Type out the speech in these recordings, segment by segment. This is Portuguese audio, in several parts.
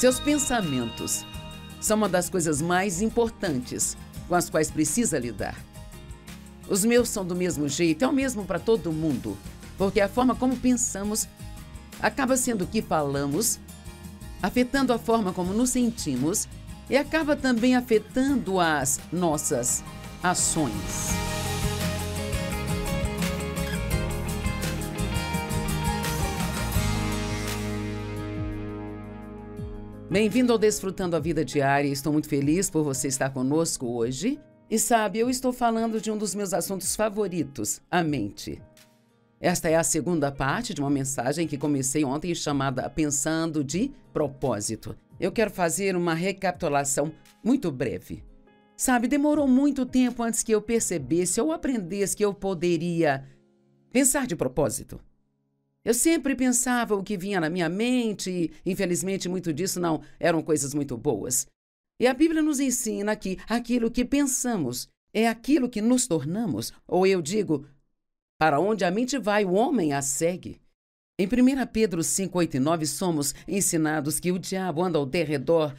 Seus pensamentos são uma das coisas mais importantes com as quais precisa lidar. Os meus são do mesmo jeito, é o mesmo para todo mundo, porque a forma como pensamos acaba sendo o que falamos, afetando a forma como nos sentimos e acaba também afetando as nossas ações. Bem-vindo ao Desfrutando a Vida Diária. Estou muito feliz por você estar conosco hoje. E sabe, eu estou falando de um dos meus assuntos favoritos, a mente. Esta é a segunda parte de uma mensagem que comecei ontem chamada Pensando de Propósito. Eu quero fazer uma recapitulação muito breve. Sabe, demorou muito tempo antes que eu percebesse ou aprendesse que eu poderia pensar de propósito. Eu sempre pensava o que vinha na minha mente, e infelizmente muito disso não eram coisas muito boas. E a Bíblia nos ensina que aquilo que pensamos é aquilo que nos tornamos, ou eu digo, para onde a mente vai, o homem a segue. Em 1 Pedro 5, 8 e 9, somos ensinados que o diabo anda ao derredor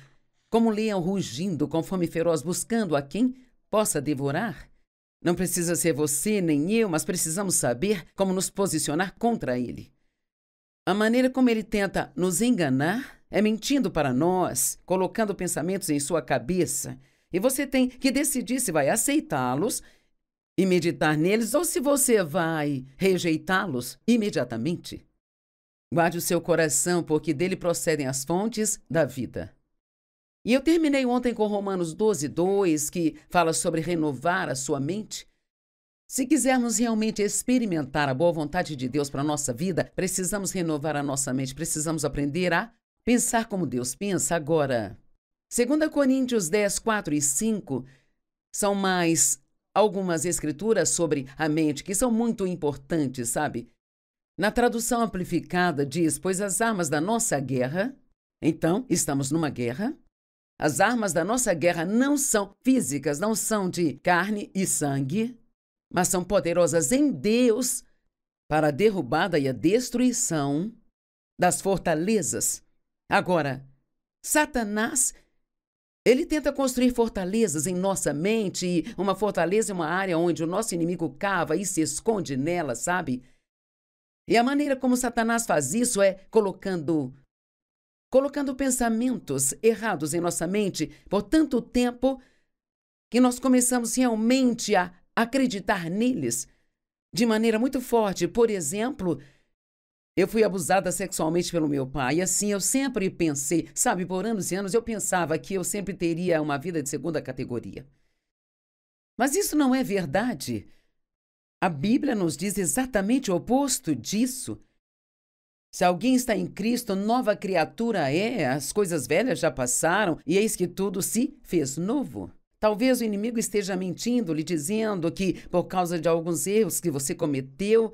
como um leão rugindo com fome feroz, buscando a quem possa devorar. Não precisa ser você nem eu, mas precisamos saber como nos posicionar contra ele. A maneira como ele tenta nos enganar é mentindo para nós, colocando pensamentos em sua cabeça. E você tem que decidir se vai aceitá-los e meditar neles ou se você vai rejeitá-los imediatamente. Guarde o seu coração, porque dele procedem as fontes da vida. E eu terminei ontem com Romanos 12, 2, que fala sobre renovar a sua mente. Se quisermos realmente experimentar a boa vontade de Deus para a nossa vida, precisamos renovar a nossa mente, precisamos aprender a pensar como Deus pensa agora. 2 Coríntios 10, 4 e 5 são mais algumas escrituras sobre a mente que são muito importantes, sabe? Na tradução amplificada diz: Pois as armas da nossa guerra. Então, estamos numa guerra. As armas da nossa guerra não são físicas, não são de carne e sangue, mas são poderosas em Deus para a derrubada e a destruição das fortalezas. Agora, Satanás, ele tenta construir fortalezas em nossa mente, uma fortaleza é uma área onde o nosso inimigo cava e se esconde nela, sabe? E a maneira como Satanás faz isso é colocando colocando pensamentos errados em nossa mente por tanto tempo que nós começamos realmente a acreditar neles de maneira muito forte. Por exemplo, eu fui abusada sexualmente pelo meu pai. E assim, eu sempre pensei, sabe, por anos e anos, eu pensava que eu sempre teria uma vida de segunda categoria. Mas isso não é verdade. A Bíblia nos diz exatamente o oposto disso. Se alguém está em Cristo, nova criatura é, as coisas velhas já passaram, e eis que tudo se fez novo. Talvez o inimigo esteja mentindo, lhe dizendo que, por causa de alguns erros que você cometeu,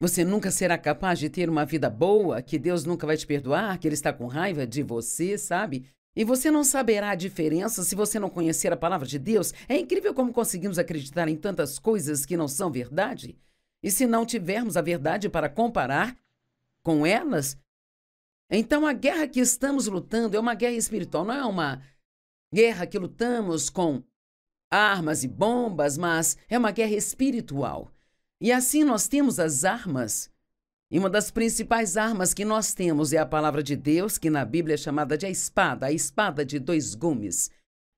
você nunca será capaz de ter uma vida boa, que Deus nunca vai te perdoar, que Ele está com raiva de você, sabe? E você não saberá a diferença se você não conhecer a palavra de Deus. É incrível como conseguimos acreditar em tantas coisas que não são verdade. E se não tivermos a verdade para comparar com elas, então a guerra que estamos lutando é uma guerra espiritual, não é uma Guerra que lutamos com armas e bombas, mas é uma guerra espiritual. E assim nós temos as armas. E uma das principais armas que nós temos é a palavra de Deus, que na Bíblia é chamada de a espada, a espada de dois gumes.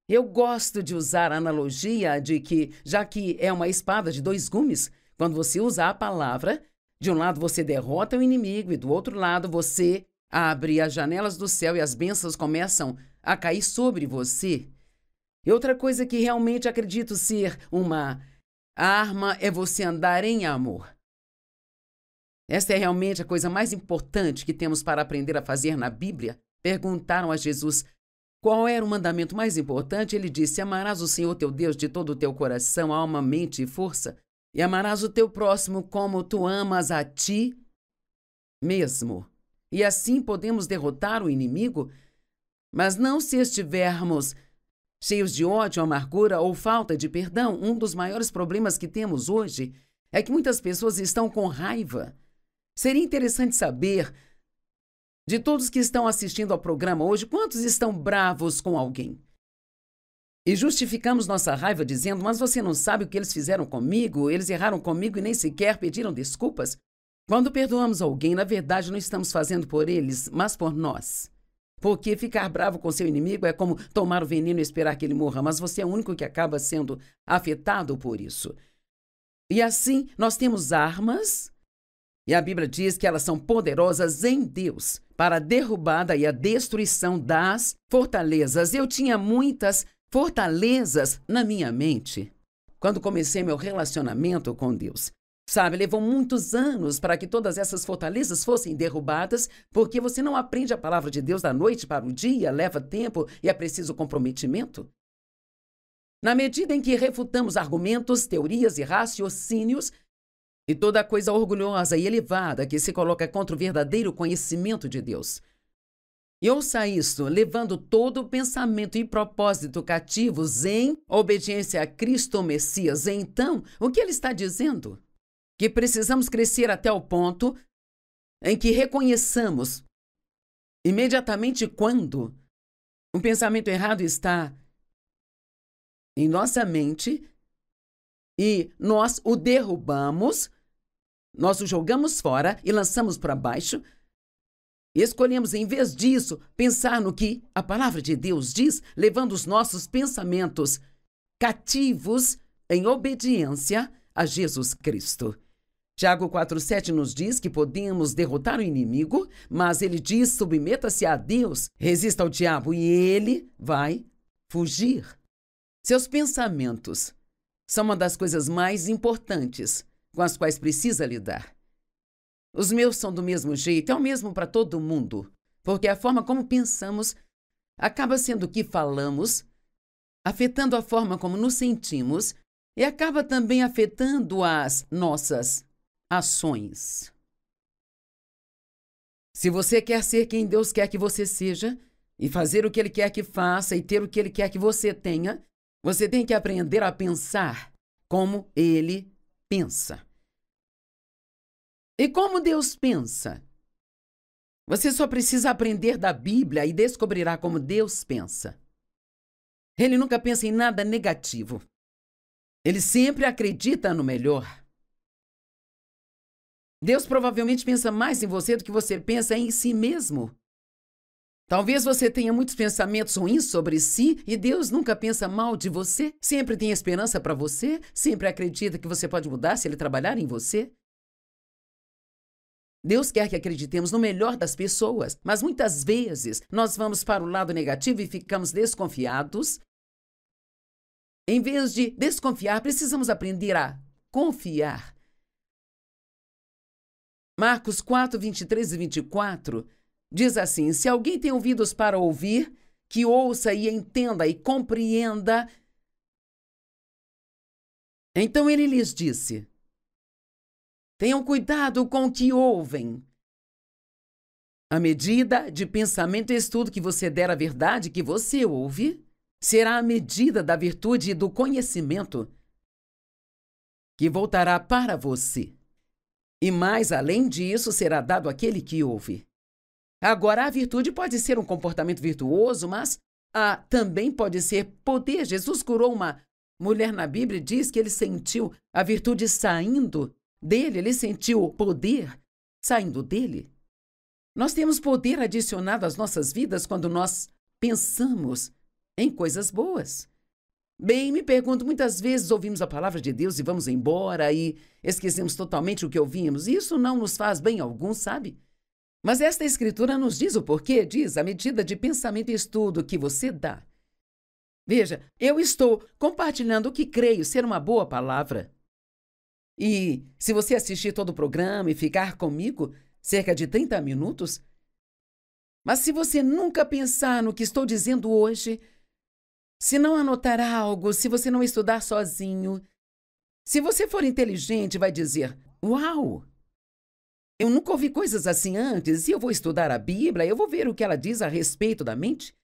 Eu gosto de usar a analogia de que, já que é uma espada de dois gumes, quando você usa a palavra, de um lado você derrota o inimigo e do outro lado você abre as janelas do céu e as bênçãos começam a cair sobre você. E outra coisa que realmente acredito ser uma arma é você andar em amor. Esta é realmente a coisa mais importante que temos para aprender a fazer na Bíblia. Perguntaram a Jesus qual era o mandamento mais importante. Ele disse: Amarás o Senhor teu Deus de todo o teu coração, alma, mente e força, e amarás o teu próximo como tu amas a ti mesmo. E assim podemos derrotar o inimigo mas não se estivermos cheios de ódio, amargura ou falta de perdão. Um dos maiores problemas que temos hoje é que muitas pessoas estão com raiva. Seria interessante saber de todos que estão assistindo ao programa hoje, quantos estão bravos com alguém? E justificamos nossa raiva dizendo: Mas você não sabe o que eles fizeram comigo? Eles erraram comigo e nem sequer pediram desculpas? Quando perdoamos alguém, na verdade não estamos fazendo por eles, mas por nós. Porque ficar bravo com seu inimigo é como tomar o veneno e esperar que ele morra, mas você é o único que acaba sendo afetado por isso. E assim, nós temos armas, e a Bíblia diz que elas são poderosas em Deus para a derrubada e a destruição das fortalezas. Eu tinha muitas fortalezas na minha mente quando comecei meu relacionamento com Deus. Sabe, levou muitos anos para que todas essas fortalezas fossem derrubadas, porque você não aprende a palavra de Deus da noite para o dia, leva tempo e é preciso comprometimento. Na medida em que refutamos argumentos, teorias e raciocínios, e toda coisa orgulhosa e elevada que se coloca contra o verdadeiro conhecimento de Deus. E ouça isso, levando todo pensamento e propósito cativos em obediência a Cristo Messias. Então, o que ele está dizendo? que precisamos crescer até o ponto em que reconheçamos imediatamente quando um pensamento errado está em nossa mente e nós o derrubamos, nós o jogamos fora e lançamos para baixo. E escolhemos, em vez disso, pensar no que a palavra de Deus diz, levando os nossos pensamentos cativos em obediência a Jesus Cristo. Tiago 4,7 nos diz que podemos derrotar o inimigo, mas ele diz: submeta-se a Deus, resista ao diabo e ele vai fugir. Seus pensamentos são uma das coisas mais importantes com as quais precisa lidar. Os meus são do mesmo jeito, é o mesmo para todo mundo, porque a forma como pensamos acaba sendo o que falamos, afetando a forma como nos sentimos e acaba também afetando as nossas ações. Se você quer ser quem Deus quer que você seja, e fazer o que Ele quer que faça, e ter o que Ele quer que você tenha, você tem que aprender a pensar como Ele pensa. E como Deus pensa? Você só precisa aprender da Bíblia e descobrirá como Deus pensa. Ele nunca pensa em nada negativo. Ele sempre acredita no melhor. Deus provavelmente pensa mais em você do que você pensa em si mesmo. Talvez você tenha muitos pensamentos ruins sobre si e Deus nunca pensa mal de você. Sempre tem esperança para você, sempre acredita que você pode mudar se ele trabalhar em você. Deus quer que acreditemos no melhor das pessoas, mas muitas vezes nós vamos para o lado negativo e ficamos desconfiados. Em vez de desconfiar, precisamos aprender a confiar Marcos 4, 23 e 24 diz assim: Se alguém tem ouvidos para ouvir, que ouça e entenda e compreenda. Então ele lhes disse: Tenham cuidado com o que ouvem. A medida de pensamento e estudo que você der à verdade que você ouve será a medida da virtude e do conhecimento que voltará para você. E mais além disso será dado àquele que ouve. Agora, a virtude pode ser um comportamento virtuoso, mas a, ah, também pode ser poder. Jesus curou uma mulher na Bíblia e diz que ele sentiu a virtude saindo dele, ele sentiu o poder saindo dele. Nós temos poder adicionado às nossas vidas quando nós pensamos em coisas boas. Bem, me pergunto, muitas vezes ouvimos a palavra de Deus e vamos embora e esquecemos totalmente o que ouvimos. Isso não nos faz bem algum, sabe? Mas esta escritura nos diz o porquê, diz a medida de pensamento e estudo que você dá. Veja, eu estou compartilhando o que creio ser uma boa palavra. E se você assistir todo o programa e ficar comigo cerca de 30 minutos, mas se você nunca pensar no que estou dizendo hoje, se não anotar algo, se você não estudar sozinho. Se você for inteligente, vai dizer: Uau! Eu nunca ouvi coisas assim antes, e eu vou estudar a Bíblia, eu vou ver o que ela diz a respeito da mente.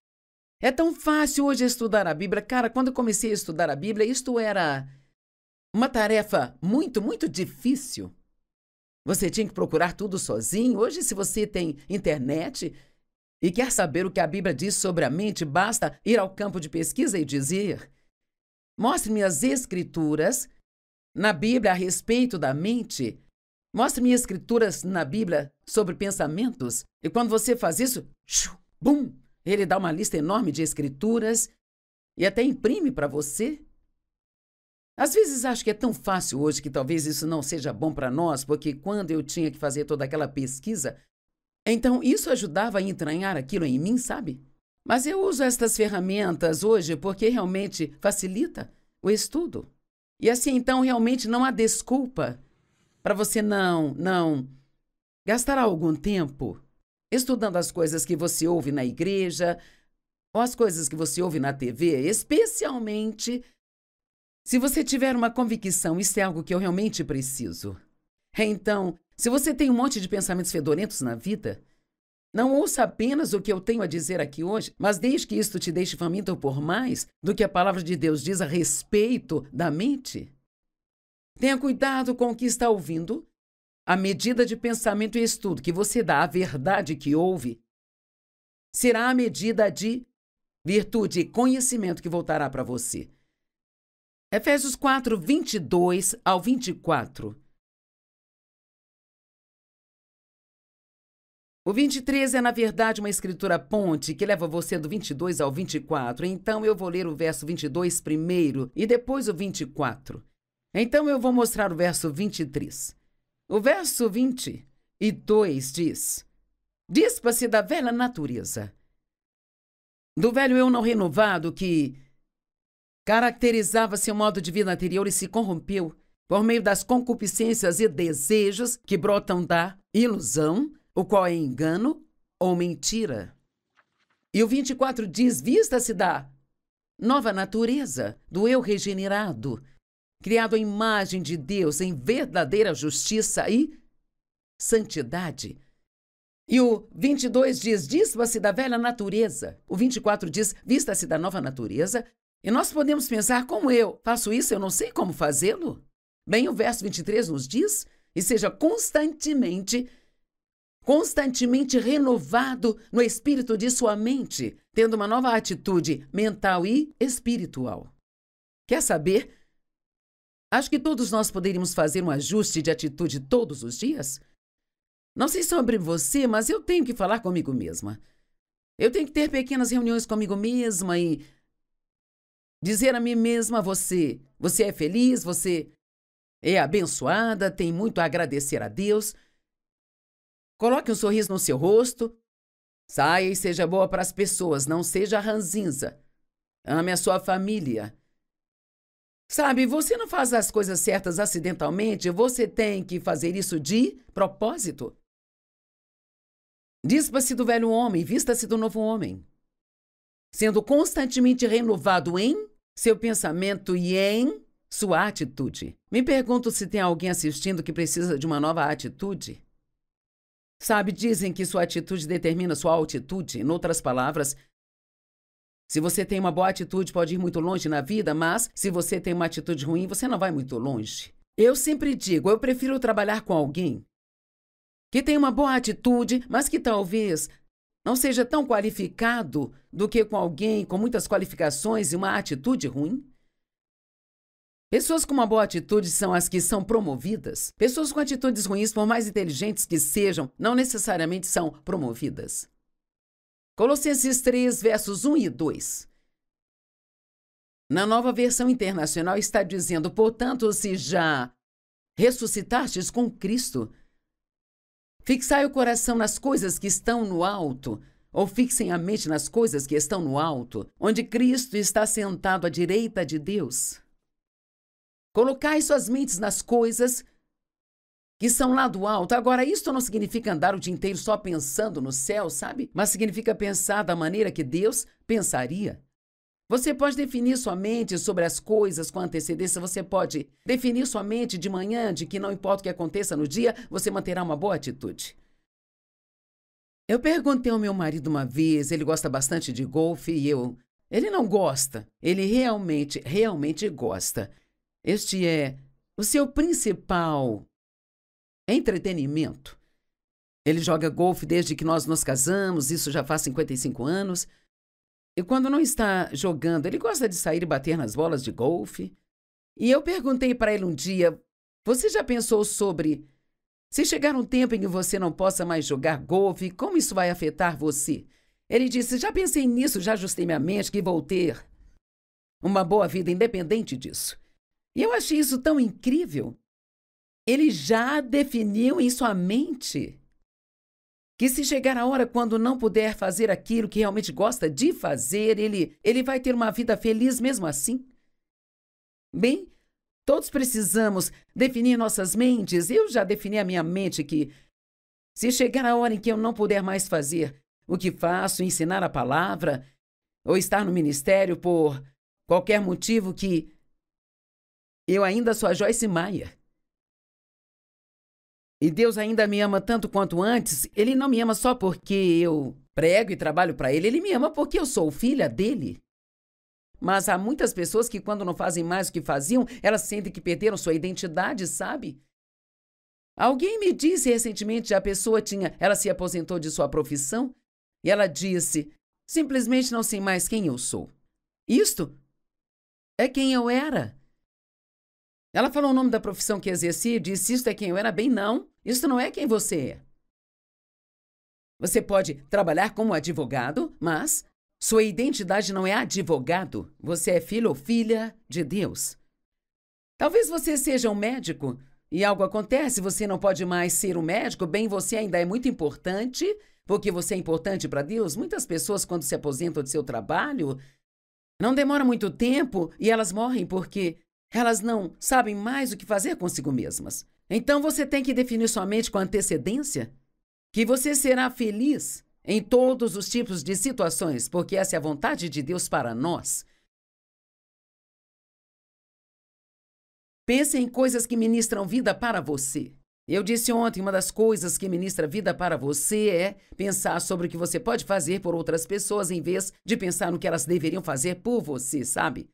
É tão fácil hoje estudar a Bíblia. Cara, quando eu comecei a estudar a Bíblia, isto era uma tarefa muito, muito difícil. Você tinha que procurar tudo sozinho. Hoje, se você tem internet, e quer saber o que a Bíblia diz sobre a mente, basta ir ao campo de pesquisa e dizer: Mostre-me as escrituras na Bíblia a respeito da mente. Mostre-me escrituras na Bíblia sobre pensamentos. E quando você faz isso, shoo, bum, ele dá uma lista enorme de escrituras e até imprime para você. Às vezes acho que é tão fácil hoje que talvez isso não seja bom para nós, porque quando eu tinha que fazer toda aquela pesquisa, então, isso ajudava a entranhar aquilo em mim, sabe? Mas eu uso estas ferramentas hoje porque realmente facilita o estudo. E assim, então, realmente não há desculpa para você não, não gastar algum tempo estudando as coisas que você ouve na igreja ou as coisas que você ouve na TV, especialmente se você tiver uma convicção, isso é algo que eu realmente preciso. Então, se você tem um monte de pensamentos fedorentos na vida, não ouça apenas o que eu tenho a dizer aqui hoje, mas desde que isto te deixe faminto por mais do que a palavra de Deus diz a respeito da mente. Tenha cuidado com o que está ouvindo. A medida de pensamento e estudo que você dá à verdade que ouve será a medida de virtude e conhecimento que voltará para você. Efésios 4, 22 ao 24. O 23 é, na verdade, uma escritura ponte que leva você do 22 ao 24. Então eu vou ler o verso 22 primeiro e depois o 24. Então eu vou mostrar o verso 23. O verso 22 diz: Dispa-se da velha natureza, do velho eu não renovado que caracterizava seu modo de vida anterior e se corrompeu por meio das concupiscências e desejos que brotam da ilusão o qual é engano ou mentira. E o 24 diz: Vista-se da nova natureza, do eu regenerado, criado à imagem de Deus em verdadeira justiça e santidade. E o 22 diz: vista se da velha natureza. O 24 diz: Vista-se da nova natureza. E nós podemos pensar: como eu faço isso, eu não sei como fazê-lo. Bem, o verso 23 nos diz: E seja constantemente constantemente renovado no espírito de sua mente, tendo uma nova atitude mental e espiritual. Quer saber? Acho que todos nós poderíamos fazer um ajuste de atitude todos os dias. Não sei sobre você, mas eu tenho que falar comigo mesma. Eu tenho que ter pequenas reuniões comigo mesma e dizer a mim mesma: você, você é feliz, você é abençoada, tem muito a agradecer a Deus. Coloque um sorriso no seu rosto. Saia e seja boa para as pessoas, não seja ranzinza. Ame a sua família. Sabe, você não faz as coisas certas acidentalmente, você tem que fazer isso de propósito. Dispa-se do velho homem, vista-se do novo homem. Sendo constantemente renovado em seu pensamento e em sua atitude. Me pergunto se tem alguém assistindo que precisa de uma nova atitude. Sabe, dizem que sua atitude determina sua altitude. Em outras palavras, se você tem uma boa atitude, pode ir muito longe na vida, mas se você tem uma atitude ruim, você não vai muito longe. Eu sempre digo, eu prefiro trabalhar com alguém que tem uma boa atitude, mas que talvez não seja tão qualificado do que com alguém com muitas qualificações e uma atitude ruim. Pessoas com uma boa atitude são as que são promovidas. Pessoas com atitudes ruins, por mais inteligentes que sejam, não necessariamente são promovidas. Colossenses 3, versos 1 e 2. Na nova versão internacional está dizendo: portanto, se já ressuscitastes com Cristo, fixai o coração nas coisas que estão no alto ou fixem a mente nas coisas que estão no alto, onde Cristo está sentado à direita de Deus. Colocai suas mentes nas coisas que são lá do alto. Agora, isso não significa andar o dia inteiro só pensando no céu, sabe? Mas significa pensar da maneira que Deus pensaria. Você pode definir sua mente sobre as coisas com antecedência. Você pode definir sua mente de manhã, de que não importa o que aconteça no dia, você manterá uma boa atitude. Eu perguntei ao meu marido uma vez, ele gosta bastante de golfe e eu. Ele não gosta. Ele realmente, realmente gosta. Este é o seu principal entretenimento. Ele joga golfe desde que nós nos casamos, isso já faz 55 anos. E quando não está jogando, ele gosta de sair e bater nas bolas de golfe. E eu perguntei para ele um dia: você já pensou sobre se chegar um tempo em que você não possa mais jogar golfe, como isso vai afetar você? Ele disse: já pensei nisso, já ajustei minha mente que vou ter uma boa vida independente disso. E eu achei isso tão incrível. Ele já definiu em sua mente que se chegar a hora quando não puder fazer aquilo que realmente gosta de fazer, ele, ele vai ter uma vida feliz mesmo assim. Bem, todos precisamos definir nossas mentes. Eu já defini a minha mente que se chegar a hora em que eu não puder mais fazer o que faço, ensinar a palavra, ou estar no ministério por qualquer motivo que eu ainda sou a Joyce Maia. E Deus ainda me ama tanto quanto antes. Ele não me ama só porque eu prego e trabalho para ele, ele me ama porque eu sou filha dele. Mas há muitas pessoas que, quando não fazem mais o que faziam, elas sentem que perderam sua identidade, sabe? Alguém me disse recentemente a pessoa tinha. Ela se aposentou de sua profissão e ela disse: simplesmente não sei mais quem eu sou. Isto é quem eu era. Ela falou o nome da profissão que exercia, disse: Isto é quem eu era, bem, não. Isso não é quem você é. Você pode trabalhar como advogado, mas sua identidade não é advogado. Você é filho ou filha de Deus. Talvez você seja um médico e algo acontece, você não pode mais ser um médico, bem, você ainda é muito importante, porque você é importante para Deus. Muitas pessoas, quando se aposentam de seu trabalho, não demora muito tempo e elas morrem porque elas não sabem mais o que fazer consigo mesmas. Então você tem que definir somente com antecedência que você será feliz em todos os tipos de situações, porque essa é a vontade de Deus para nós. Pense em coisas que ministram vida para você. Eu disse ontem, uma das coisas que ministra vida para você é pensar sobre o que você pode fazer por outras pessoas em vez de pensar no que elas deveriam fazer por você, sabe?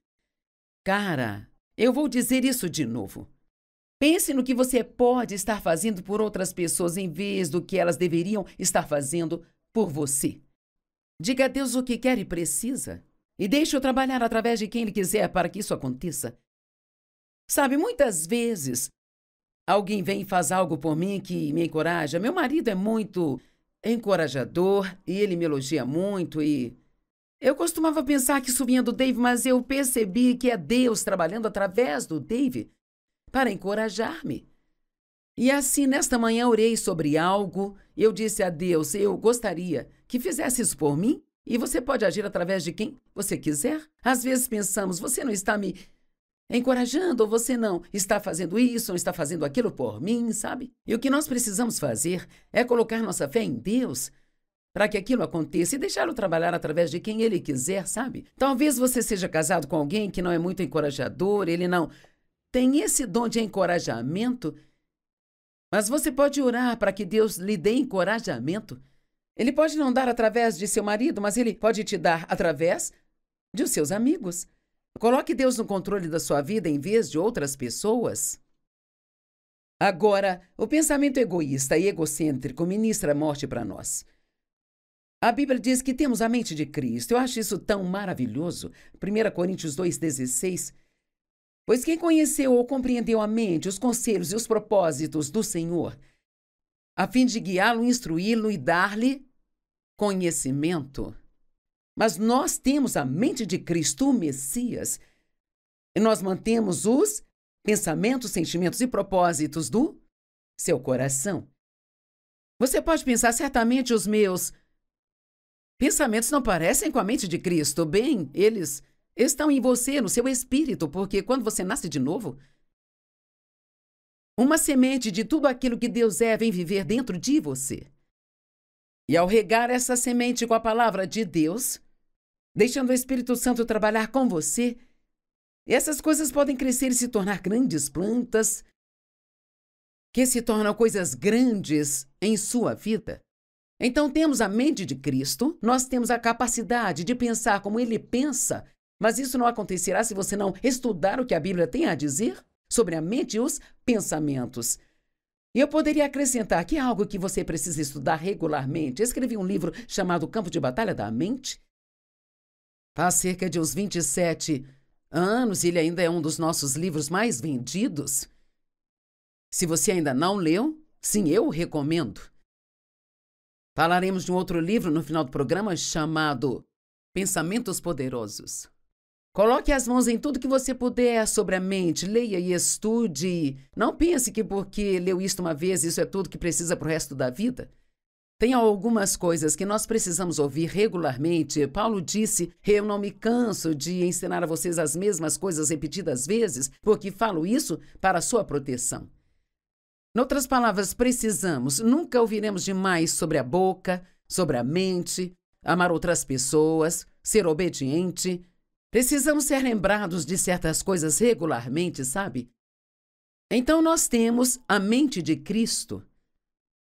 Cara, eu vou dizer isso de novo. Pense no que você pode estar fazendo por outras pessoas em vez do que elas deveriam estar fazendo por você. Diga a Deus o que quer e precisa e deixe-o trabalhar através de quem ele quiser para que isso aconteça. Sabe, muitas vezes alguém vem e faz algo por mim que me encoraja. Meu marido é muito encorajador e ele me elogia muito e eu costumava pensar que isso vinha do Dave, mas eu percebi que é Deus trabalhando através do Dave para encorajar-me. E assim, nesta manhã, orei sobre algo. Eu disse a Deus: Eu gostaria que fizesse isso por mim. E você pode agir através de quem você quiser. Às vezes pensamos: Você não está me encorajando, ou você não está fazendo isso, ou está fazendo aquilo por mim, sabe? E o que nós precisamos fazer é colocar nossa fé em Deus para que aquilo aconteça e deixá-lo trabalhar através de quem ele quiser, sabe? Talvez você seja casado com alguém que não é muito encorajador, ele não tem esse dom de encorajamento, mas você pode orar para que Deus lhe dê encorajamento. Ele pode não dar através de seu marido, mas ele pode te dar através de seus amigos. Coloque Deus no controle da sua vida em vez de outras pessoas. Agora, o pensamento egoísta e egocêntrico ministra a morte para nós. A Bíblia diz que temos a mente de Cristo. Eu acho isso tão maravilhoso. 1 Coríntios 2,16. Pois quem conheceu ou compreendeu a mente, os conselhos e os propósitos do Senhor, a fim de guiá-lo, instruí-lo e dar-lhe conhecimento. Mas nós temos a mente de Cristo, o Messias, e nós mantemos os pensamentos, sentimentos e propósitos do seu coração. Você pode pensar, certamente os meus Pensamentos não parecem com a mente de Cristo. Bem, eles estão em você, no seu espírito, porque quando você nasce de novo, uma semente de tudo aquilo que Deus é vem viver dentro de você. E ao regar essa semente com a palavra de Deus, deixando o Espírito Santo trabalhar com você, essas coisas podem crescer e se tornar grandes plantas que se tornam coisas grandes em sua vida. Então temos a mente de Cristo, nós temos a capacidade de pensar como ele pensa, mas isso não acontecerá se você não estudar o que a Bíblia tem a dizer sobre a mente e os pensamentos. E eu poderia acrescentar que é algo que você precisa estudar regularmente. Eu escrevi um livro chamado Campo de Batalha da Mente. Há cerca de uns 27 anos e ele ainda é um dos nossos livros mais vendidos. Se você ainda não leu, sim, eu recomendo. Falaremos de um outro livro no final do programa chamado Pensamentos Poderosos. Coloque as mãos em tudo que você puder sobre a mente, leia e estude. Não pense que porque leu isto uma vez, isso é tudo que precisa para o resto da vida. Tem algumas coisas que nós precisamos ouvir regularmente. Paulo disse: Eu não me canso de ensinar a vocês as mesmas coisas repetidas vezes, porque falo isso para a sua proteção. Outras palavras, precisamos, nunca ouviremos demais sobre a boca, sobre a mente, amar outras pessoas, ser obediente. Precisamos ser lembrados de certas coisas regularmente, sabe? Então nós temos a mente de Cristo.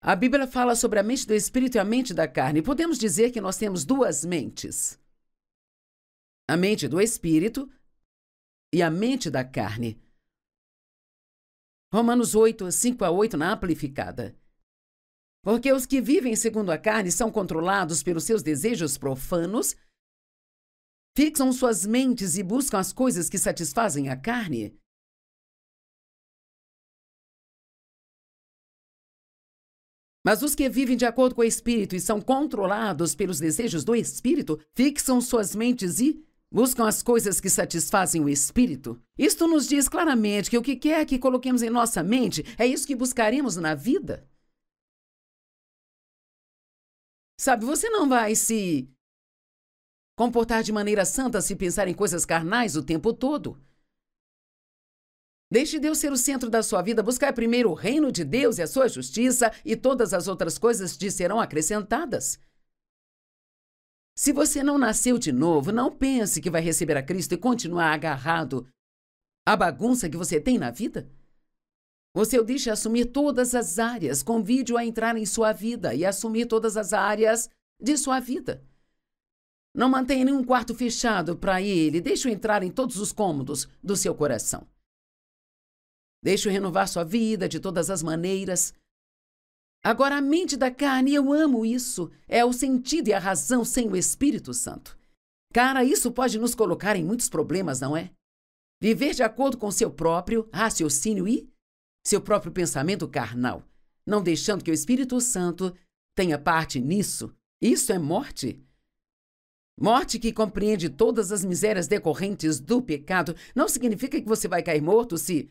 A Bíblia fala sobre a mente do espírito e a mente da carne. Podemos dizer que nós temos duas mentes: a mente do espírito e a mente da carne. Romanos 8, 5 a 8 na amplificada. Porque os que vivem segundo a carne são controlados pelos seus desejos profanos, fixam suas mentes e buscam as coisas que satisfazem a carne. Mas os que vivem de acordo com o Espírito e são controlados pelos desejos do Espírito fixam suas mentes e buscam as coisas que satisfazem o espírito. Isto nos diz claramente que o que quer que coloquemos em nossa mente é isso que buscaremos na vida. Sabe, você não vai se comportar de maneira santa se pensar em coisas carnais o tempo todo. Deixe Deus ser o centro da sua vida, buscar primeiro o reino de Deus e a sua justiça, e todas as outras coisas te serão acrescentadas. Se você não nasceu de novo, não pense que vai receber a Cristo e continuar agarrado à bagunça que você tem na vida. O deixa assumir todas as áreas, convide-o a entrar em sua vida e assumir todas as áreas de sua vida. Não mantenha nenhum quarto fechado para ele, deixe-o entrar em todos os cômodos do seu coração. Deixe-o renovar sua vida de todas as maneiras. Agora, a mente da carne, eu amo isso. É o sentido e a razão sem o Espírito Santo. Cara, isso pode nos colocar em muitos problemas, não é? Viver de acordo com seu próprio raciocínio e seu próprio pensamento carnal, não deixando que o Espírito Santo tenha parte nisso, isso é morte. Morte que compreende todas as misérias decorrentes do pecado não significa que você vai cair morto se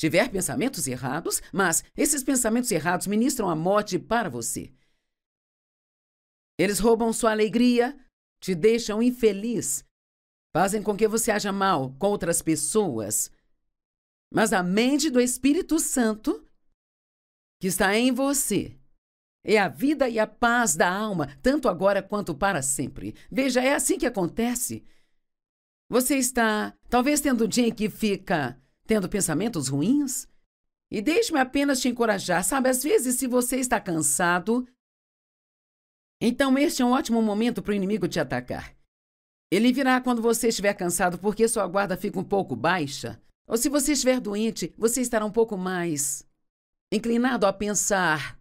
tiver pensamentos errados, mas esses pensamentos errados ministram a morte para você. Eles roubam sua alegria, te deixam infeliz, fazem com que você haja mal com outras pessoas. Mas a mente do Espírito Santo, que está em você, é a vida e a paz da alma, tanto agora quanto para sempre. Veja, é assim que acontece. Você está, talvez, tendo um dia em que fica tendo pensamentos ruins? E deixe-me apenas te encorajar. Sabe, às vezes, se você está cansado, então este é um ótimo momento para o inimigo te atacar. Ele virá quando você estiver cansado porque sua guarda fica um pouco baixa. Ou se você estiver doente, você estará um pouco mais inclinado a pensar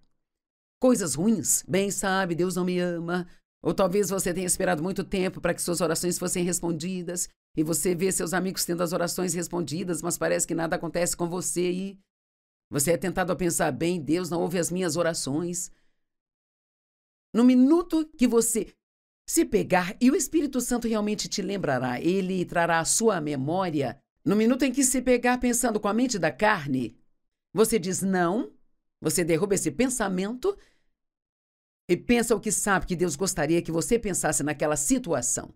coisas ruins. Bem, sabe, Deus não me ama. Ou talvez você tenha esperado muito tempo para que suas orações fossem respondidas. E você vê seus amigos tendo as orações respondidas, mas parece que nada acontece com você e você é tentado a pensar bem, Deus não ouve as minhas orações. No minuto que você se pegar, e o Espírito Santo realmente te lembrará, ele trará a sua memória. No minuto em que se pegar pensando com a mente da carne, você diz não, você derruba esse pensamento e pensa o que sabe que Deus gostaria que você pensasse naquela situação.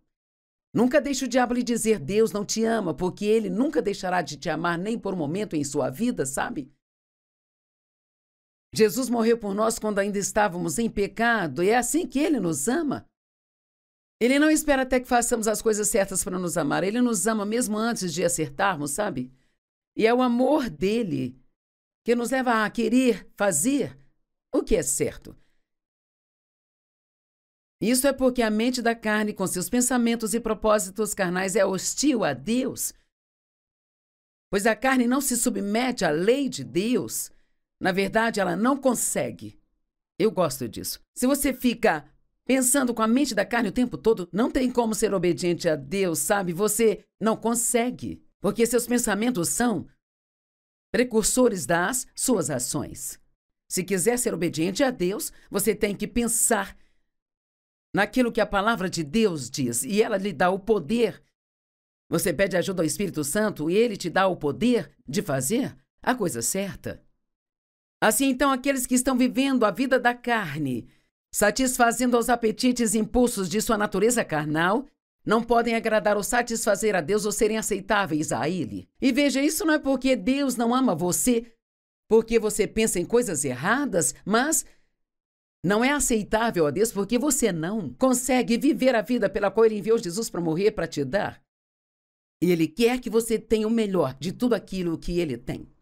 Nunca deixe o diabo lhe dizer Deus não te ama, porque ele nunca deixará de te amar nem por um momento em sua vida, sabe? Jesus morreu por nós quando ainda estávamos em pecado, e é assim que ele nos ama. Ele não espera até que façamos as coisas certas para nos amar, ele nos ama mesmo antes de acertarmos, sabe? E é o amor dele que nos leva a querer fazer o que é certo. Isso é porque a mente da carne, com seus pensamentos e propósitos carnais, é hostil a Deus. Pois a carne não se submete à lei de Deus. Na verdade, ela não consegue. Eu gosto disso. Se você fica pensando com a mente da carne o tempo todo, não tem como ser obediente a Deus, sabe? Você não consegue. Porque seus pensamentos são precursores das suas ações. Se quiser ser obediente a Deus, você tem que pensar naquilo que a palavra de Deus diz e ela lhe dá o poder. Você pede ajuda ao Espírito Santo e ele te dá o poder de fazer a coisa certa. Assim, então, aqueles que estão vivendo a vida da carne, satisfazendo aos apetites e impulsos de sua natureza carnal, não podem agradar ou satisfazer a Deus ou serem aceitáveis a Ele. E veja, isso não é porque Deus não ama você, porque você pensa em coisas erradas, mas não é aceitável a Deus porque você não consegue viver a vida pela qual Ele enviou Jesus para morrer para te dar. Ele quer que você tenha o melhor de tudo aquilo que Ele tem.